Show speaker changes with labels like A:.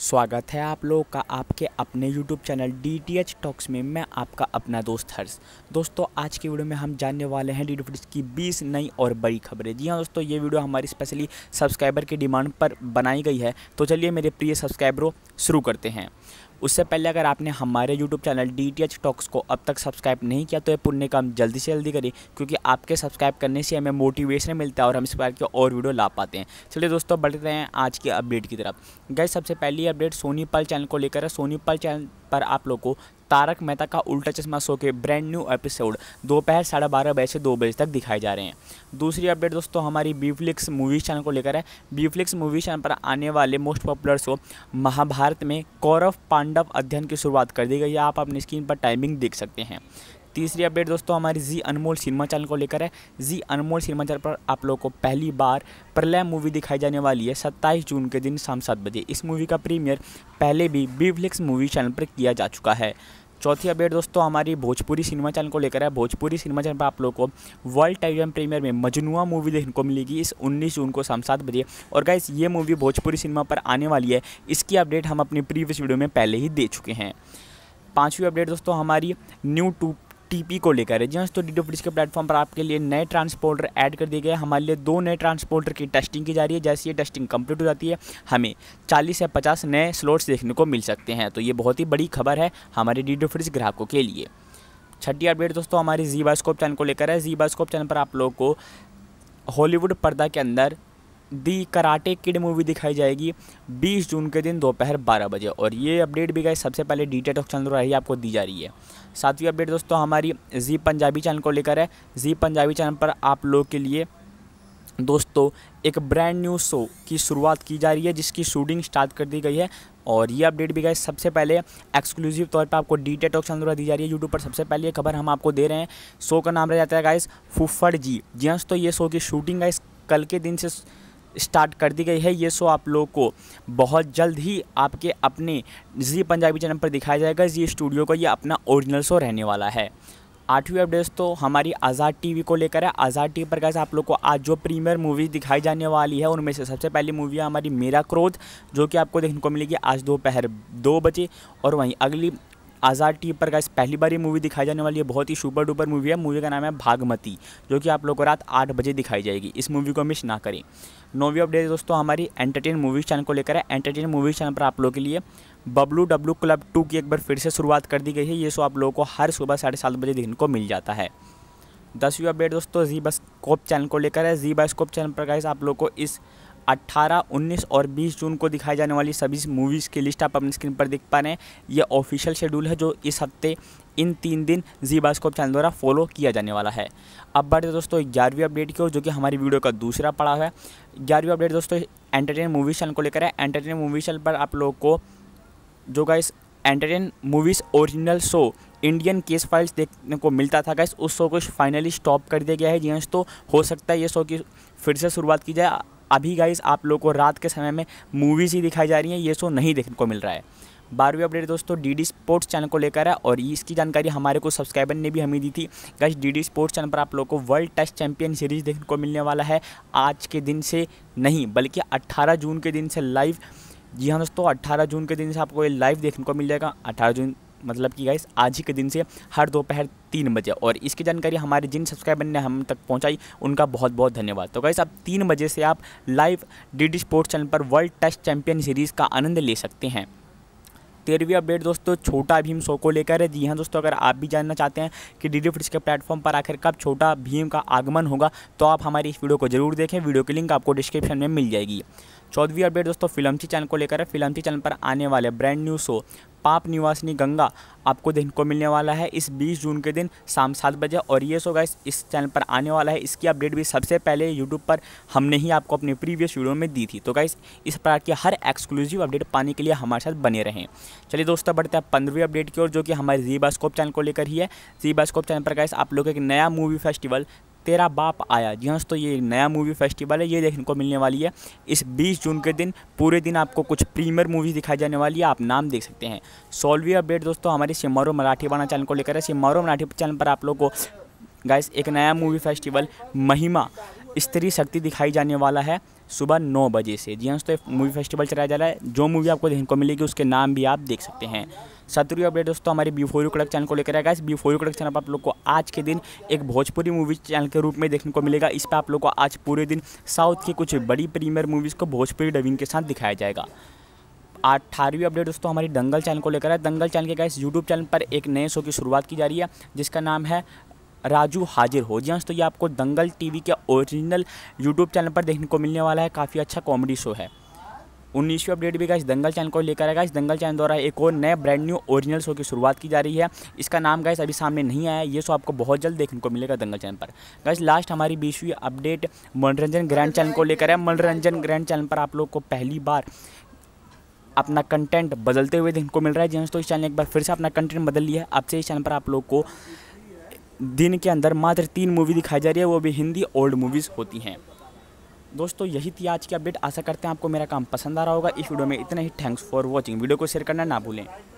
A: स्वागत है आप लोगों का आपके अपने YouTube channel D T H talks में मैं आपका अपना दोस्त हर्ष दोस्तों आज की वीडियो में हम जानने वाले हैं डी डी की 20 नई और बड़ी खबरें जी हाँ दोस्तों ये वीडियो हमारी स्पेशली सब्सक्राइबर की डिमांड पर बनाई गई है तो चलिए मेरे प्रिय सब्सक्राइबरों शुरू करते हैं उससे पहले अगर आपने हमारे YouTube channel D T H talks को अब तक सब्सक्राइब नहीं किया तो ये पुण्य काम जल्दी से जल्दी करिए क्योंकि आपके सब्सक्राइब करने से हमें मोटिवेशन मिलता है और हम इस बार के और वीडियो ला पाते हैं चलिए दोस्तों बढ़ते हैं आज की अपडेट की तरफ गए सबसे पहली अपडेट सोनी पाल चैनल को लेकर है सोनी पाल चैनल पर आप लोग को तारक मेहता का उल्टा चश्मा शो के ब्रांड न्यू एपिसोड दोपहर साढ़े बारह बजे से दो बजे तक दिखाए जा रहे हैं दूसरी अपडेट दोस्तों हमारी बीफ्लिक्स मूवीज चैनल को लेकर है बीफ्लिक्स मूवी चैनल पर आने वाले मोस्ट पॉपुलर शो महाभारत में कौरव पांडव अध्ययन की शुरुआत कर दी गई है आप अपनी स्क्रीन पर टाइमिंग देख सकते हैं तीसरी अपडेट दोस्तों हमारी जी अनमोल सिनेमा चैनल को लेकर है जी अनमोल सिनेमा चैनल पर आप लोगों को पहली बार प्रलय मूवी दिखाई जाने वाली है सत्ताईस जून के दिन शाम सात बजे इस मूवी का प्रीमियर पहले भी बीफ्लिक्स मूवी चैनल पर किया जा चुका है चौथी अपडेट दोस्तों हमारी भोजपुरी सिनेमा चैनल को लेकर है भोजपुरी सिनेमा चैनल पर आप लोग को वर्ल्ड टेलीविजन प्रीमियर में मजनुआ मूवी देखने को मिलेगी इस उन्नीस जून को शाम सात बजे और गाइस ये मूवी भोजपुरी सिनेमा पर आने वाली है इसकी अपडेट हम अपनी प्रीवियस वीडियो में पहले ही दे चुके हैं पांचवी अपडेट दोस्तों हमारी न्यू टू टीपी को लेकर है जी हाँ तो डी फ्रिज के प्लेटफॉर्म पर आपके लिए नए ट्रांसपोर्टर ऐड कर दिए गए हमारे लिए दो नए ट्रांसपोर्टर की टेस्टिंग की जा रही है जैसे ये टेस्टिंग कंप्लीट हो जाती है हमें चालीस से पचास नए स्लॉट्स देखने को मिल सकते हैं तो ये बहुत ही बड़ी खबर है हमारे डी फ्रिज ग्राहकों के लिए छठी अपडेट दोस्तों हमारे जी बास्कोप चैनल को लेकर है जी बास्कोप चैनल पर आप लोगों को हॉलीवुड पर्दा के अंदर दी कराटे किड मूवी दिखाई जाएगी 20 जून के दिन दोपहर 12 बजे और ये अपडेट भी गए सबसे पहले डी टेट चैनल ही आपको दी जा रही है सातवीं अपडेट दोस्तों हमारी जी पंजाबी चैनल को लेकर है जी पंजाबी चैनल पर आप लोग के लिए दोस्तों एक ब्रांड न्यू शो की शुरुआत की जा रही है जिसकी शूटिंग स्टार्ट कर दी गई है और ये अपडेट भी गए सबसे पहले एक्सक्लूसिव तौर पर आपको डी टेट ऑप्शन द्वारा दी जा रही है यूट्यूब पर सबसे पहले ये खबर हम आपको दे रहे हैं शो का नाम रह जाता है गाइस फुफड़ जी जी हाँ तो ये शो की शूटिंग गाइस कल के दिन से स्टार्ट कर दी गई है ये शो आप लोग को बहुत जल्द ही आपके अपने जी पंजाबी चैनल पर दिखाया जाएगा जी स्टूडियो का ये अपना ओरिजिनल शो रहने वाला है आठवीं अपडेट्स तो हमारी आज़ाद टीवी को लेकर है आज़ाद टीवी पर कैसे आप लोग को आज जो प्रीमियर मूवीज़ दिखाई जाने वाली है उनमें से सबसे पहली मूवी है हमारी मेरा क्रोध जो कि आपको देखने को मिलेगी आज दोपहर दो, दो बजे और वहीं अगली आज़ाद टी पर गाइस पहली बार ये मूवी दिखाई जाने वाली है बहुत ही सुपर डुपर मूवी है मूवी का नाम है भागमती जो कि आप लोग को रात आठ बजे दिखाई जाएगी इस मूवी को मिस ना करें नोवी अपडेट दोस्तों हमारी एंटरटेन मूवीज़ चैनल को लेकर है एंटरटेन मूवीज़ चैनल पर आप लोगों के लिए बब्लू डब्लू क्लब टू की एक बार फिर से शुरुआत कर दी गई है ये शो आप लोगों को हर सुबह साढ़े सात बजे दिन को मिल जाता है दसवीं अपडेट दोस्तों जी बस कोप चैनल को लेकर है जी बस कोप चैनल पर गाइस आप लोग को इस 18, 19 और 20 जून को दिखाई जाने वाली सभी मूवीज़ की लिस्ट आप अपनी स्क्रीन पर देख पा रहे हैं यह ऑफिशियल शेड्यूल है जो इस हफ्ते इन तीन दिन जी बास्कोप चैनल द्वारा फॉलो किया जाने वाला है अब बढ़ते दोस्तों ग्यारहवीं अपडेट की ओर जो कि हमारी वीडियो का दूसरा पड़ा है ग्यारहवीं अपडेट दोस्तों एंटरटेन मूवी चैनल को लेकर है एंटरटेन मूवी चैनल पर आप लोगों को जो guys entertain movies original show Indian case files देखने को मिलता था गाइस उस शो को फाइनली स्टॉप कर दिया गया है जी तो हो सकता है ये शो की फिर से शुरुआत की जाए अभी गाइस आप लोग को रात के समय में मूवीज़ ही दिखाई जा रही हैं ये शो नहीं देखने को मिल रहा है बारहवीं अपडेट दोस्तों डीडी स्पोर्ट्स चैनल को लेकर है और इसकी जानकारी हमारे को सब्सक्राइबर ने भी हमें दी थी गाइस डीडी स्पोर्ट्स चैनल पर आप लोगों को वर्ल्ड टेस्ट चैंपियन सीरीज देखने को मिलने वाला है आज के दिन से नहीं बल्कि अट्ठारह जून के दिन से लाइव जी हाँ दोस्तों अट्ठारह जून के दिन से आपको ये लाइव देखने को मिल जाएगा अट्ठारह जून मतलब कि गाइस आज ही के दिन से हर दोपहर तीन बजे और इसकी जानकारी हमारे जिन सब्सक्राइबर ने हम तक पहुंचाई उनका बहुत बहुत धन्यवाद तो गाइस आप तीन बजे से आप लाइव डी स्पोर्ट्स चैनल पर वर्ल्ड टेस्ट चैंपियन सीरीज़ का आनंद ले सकते हैं तेरहवीं अपडेट दोस्तों छोटा भीम शो को लेकर है जी हाँ दोस्तों अगर आप भी जानना चाहते हैं कि डी डी के प्लेटफॉर्म पर आखिर कब छोटा भीम का आगमन होगा तो आप हमारी इस वीडियो को जरूर देखें वीडियो की लिंक आपको डिस्क्रिप्शन में मिल जाएगी चौदहवीं अपडेट दोस्तों फिल्मची चैनल को लेकर है फिल्मची चैनल पर आने वाले ब्रांड न्यू शो पाप निवासिनी गंगा आपको दिन को मिलने वाला है इस 20 जून के दिन शाम सात बजे और ये सो गाइस इस चैनल पर आने वाला है इसकी अपडेट भी सबसे पहले यूट्यूब पर हमने ही आपको अपने प्रीवियस वीडियो में दी थी तो गाइस इस प्रकार की हर एक्सक्लूसिव अपडेट पाने के लिए हमारे साथ बने रहें चलिए दोस्तों बढ़ते हैं पंद्रहवीं अपडेट की ओर जो कि हमारे जी बास्कोप चैनल को लेकर ही है जी बास्कोप चैनल पर गाइस आप लोग एक नया मूवी फेस्टिवल तेरा बाप आया जी हाँ तो ये नया मूवी फेस्टिवल है ये देखने को मिलने वाली है इस 20 जून के दिन पूरे दिन आपको कुछ प्रीमियर मूवी दिखाई जाने वाली है आप नाम देख सकते हैं सोलवी अपडेट दोस्तों हमारे सिमारो मराठी वाणा चैनल को लेकर है सिमारो मराठी चैनल पर आप लोग को गाइस एक नया मूवी फेस्टिवल महिमा स्त्री शक्ति दिखाई जाने वाला है सुबह नौ बजे से जी हाँ दोस्तों मूवी फेस्टिवल चलाया जा रहा है जो मूवी आपको देखने को मिलेगी उसके नाम भी आप देख सकते हैं सत्रहवीं अपडेट दोस्तों हमारे बी फोर कड़क चैनल को लेकर आएगा इस बी फोर कड़क चैनल पर आप लोग को आज के दिन एक भोजपुरी मूवी चैनल के रूप में देखने को मिलेगा इस पर आप लोग को आज पूरे दिन साउथ की कुछ बड़ी प्रीमियर मूवीज़ को भोजपुरी डबिंग के साथ दिखाया जाएगा अठारहवीं अपडेट दोस्तों हमारी दंगल चैनल को लेकर है दंगल चैनल के गाइस यूट्यूब चैनल पर एक नए शो की शुरुआत की जा रही है जिसका नाम है राजू हाजिर हो जी तो ये आपको दंगल टीवी के ओरिजिनल यूट्यूब चैनल पर देखने को मिलने वाला है काफ़ी अच्छा कॉमेडी शो है उन्नीसवीं अपडेट भी गाइस दंगल चैनल को लेकर आएगा इस दंगल चैनल द्वारा एक और नए ब्रांड न्यू ओरिजिनल शो की शुरुआत की जा रही है इसका नाम गाइस अभी सामने नहीं आया ये शो आपको बहुत जल्द देखने को मिलेगा दंगल चैनल पर गाइस लास्ट हमारी बीसवीं अपडेट मनोरंजन ग्रैंड चैनल को लेकर है मनोरंजन ग्रैंड चैनल पर आप लोग को पहली बार अपना कंटेंट बदलते हुए देखने को मिल रहा है जी तो इस चैनल ने एक बार फिर से अपना कंटेंट बदल लिया है अब से इस चैनल पर आप लोग को दिन के अंदर मात्र तीन मूवी दिखाई जा रही है वो भी हिंदी ओल्ड मूवीज़ होती हैं दोस्तों यही थी आज की अपडेट आशा करते हैं आपको मेरा काम पसंद आ रहा होगा इस वीडियो में इतना ही थैंक्स फॉर वॉचिंग वीडियो को शेयर करना ना भूलें